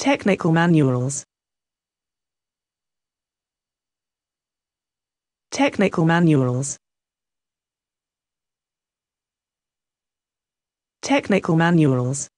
Technical manuals. Technical manuals. Technical manuals.